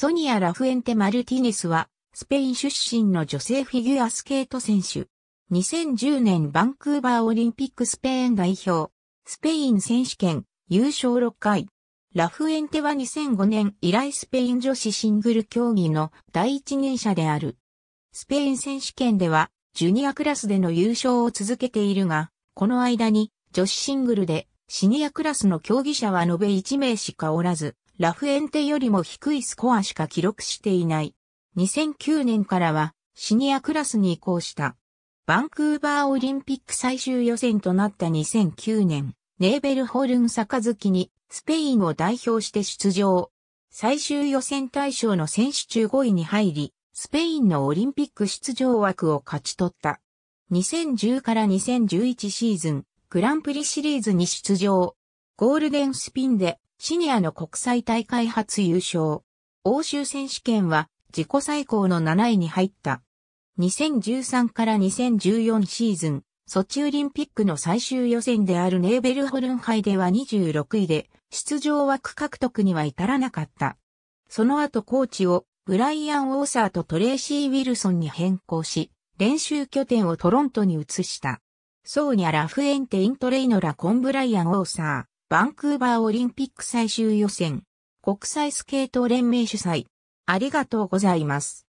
ソニア・ラフエンテ・マルティネスは、スペイン出身の女性フィギュアスケート選手。2010年バンクーバーオリンピックスペイン代表、スペイン選手権、優勝6回。ラフエンテは2005年以来スペイン女子シングル競技の第一人者である。スペイン選手権では、ジュニアクラスでの優勝を続けているが、この間に女子シングルでシニアクラスの競技者は延べ1名しかおらず、ラフエンテよりも低いスコアしか記録していない。2009年からはシニアクラスに移行した。バンクーバーオリンピック最終予選となった2009年、ネーベルホルン杯にスペインを代表して出場。最終予選対象の選手中5位に入り、スペインのオリンピック出場枠を勝ち取った。2010から2011シーズン、グランプリシリーズに出場。ゴールデンスピンでシニアの国際大会初優勝。欧州選手権は自己最高の7位に入った。2013から2014シーズン、ソチオリンピックの最終予選であるネーベルホルン杯では26位で、出場枠獲得には至らなかった。その後コーチをブライアン・オーサーとトレーシー・ウィルソンに変更し、練習拠点をトロントに移した。ソーニャ・ラフエンテ・イントレイノラ・コンブライアン・オーサー、バンクーバーオリンピック最終予選、国際スケート連盟主催。ありがとうございます。